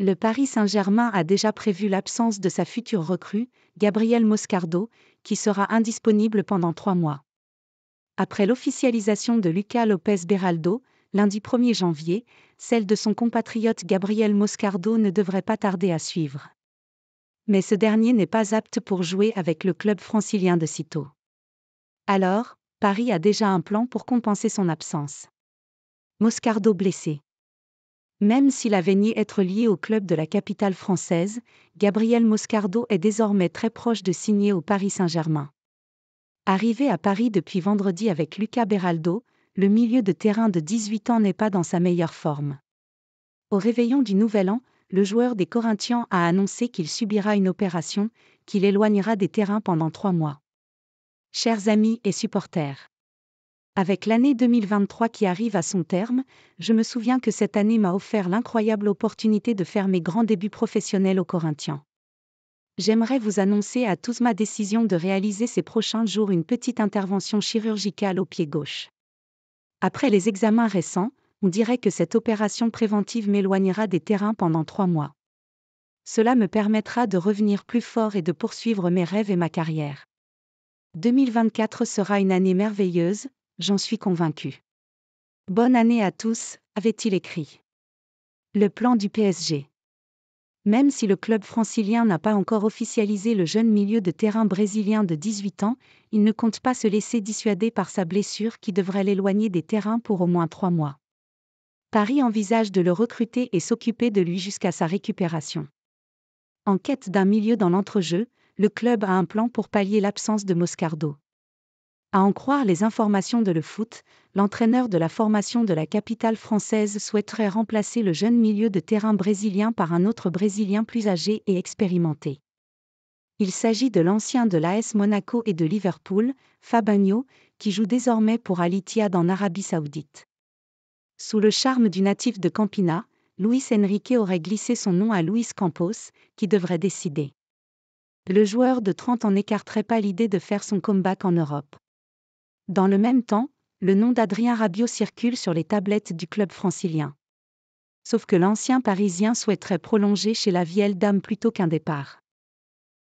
Le Paris Saint-Germain a déjà prévu l'absence de sa future recrue, Gabriel Moscardo, qui sera indisponible pendant trois mois. Après l'officialisation de Luca Lopez Beraldo, lundi 1er janvier, celle de son compatriote Gabriel Moscardo ne devrait pas tarder à suivre. Mais ce dernier n'est pas apte pour jouer avec le club francilien de sitôt. Alors, Paris a déjà un plan pour compenser son absence. Moscardo blessé. Même s'il avait nié être lié au club de la capitale française, Gabriel Moscardo est désormais très proche de signer au Paris Saint-Germain. Arrivé à Paris depuis vendredi avec Luca Beraldo, le milieu de terrain de 18 ans n'est pas dans sa meilleure forme. Au réveillon du Nouvel An, le joueur des Corinthians a annoncé qu'il subira une opération qu'il éloignera des terrains pendant trois mois. Chers amis et supporters, avec l'année 2023 qui arrive à son terme, je me souviens que cette année m'a offert l'incroyable opportunité de faire mes grands débuts professionnels aux Corinthiens. J'aimerais vous annoncer à tous ma décision de réaliser ces prochains jours une petite intervention chirurgicale au pied gauche. Après les examens récents, on dirait que cette opération préventive m'éloignera des terrains pendant trois mois. Cela me permettra de revenir plus fort et de poursuivre mes rêves et ma carrière. 2024 sera une année merveilleuse, J'en suis convaincu. Bonne année à tous, avait-il écrit. Le plan du PSG. Même si le club francilien n'a pas encore officialisé le jeune milieu de terrain brésilien de 18 ans, il ne compte pas se laisser dissuader par sa blessure qui devrait l'éloigner des terrains pour au moins trois mois. Paris envisage de le recruter et s'occuper de lui jusqu'à sa récupération. En quête d'un milieu dans l'entrejeu, le club a un plan pour pallier l'absence de Moscardo. À en croire les informations de Le Foot, l'entraîneur de la formation de la capitale française souhaiterait remplacer le jeune milieu de terrain brésilien par un autre brésilien plus âgé et expérimenté. Il s'agit de l'ancien de l'AS Monaco et de Liverpool, Fabinho, qui joue désormais pour Al en Arabie Saoudite. Sous le charme du natif de Campina, Luis Enrique aurait glissé son nom à Luis Campos, qui devrait décider. Le joueur de 30 ans n'écarterait pas l'idée de faire son comeback en Europe. Dans le même temps, le nom d'Adrien Rabiot circule sur les tablettes du club francilien. Sauf que l'ancien Parisien souhaiterait prolonger chez la vieille dame plutôt qu'un départ.